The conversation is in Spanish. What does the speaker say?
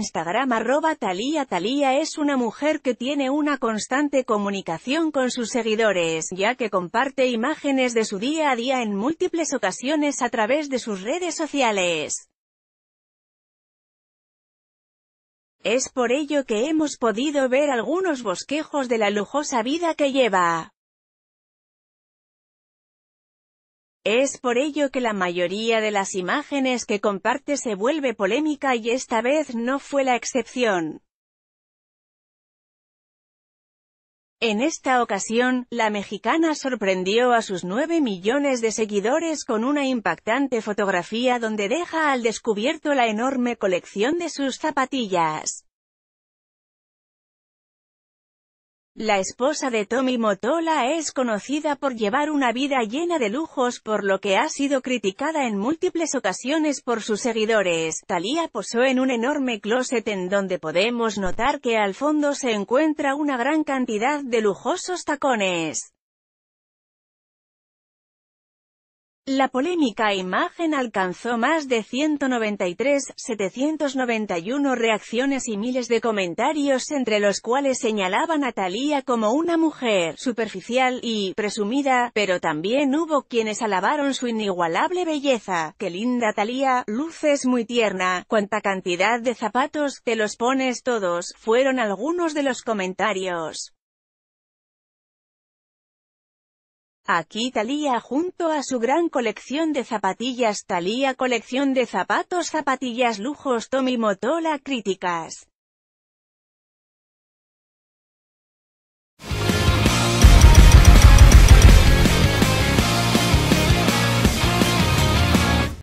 Instagram arroba Talía es una mujer que tiene una constante comunicación con sus seguidores, ya que comparte imágenes de su día a día en múltiples ocasiones a través de sus redes sociales. Es por ello que hemos podido ver algunos bosquejos de la lujosa vida que lleva. Es por ello que la mayoría de las imágenes que comparte se vuelve polémica y esta vez no fue la excepción. En esta ocasión, la mexicana sorprendió a sus 9 millones de seguidores con una impactante fotografía donde deja al descubierto la enorme colección de sus zapatillas. La esposa de Tommy Motola es conocida por llevar una vida llena de lujos por lo que ha sido criticada en múltiples ocasiones por sus seguidores. Talía posó en un enorme closet en donde podemos notar que al fondo se encuentra una gran cantidad de lujosos tacones. La polémica imagen alcanzó más de 193.791 reacciones y miles de comentarios entre los cuales señalaban a Thalía como una mujer superficial y presumida, pero también hubo quienes alabaron su inigualable belleza. ¡Qué linda Thalía! Luces muy tierna, cuánta cantidad de zapatos, te los pones todos, fueron algunos de los comentarios. Aquí Talía junto a su gran colección de zapatillas Talía colección de zapatos zapatillas lujos Tommy Motola críticas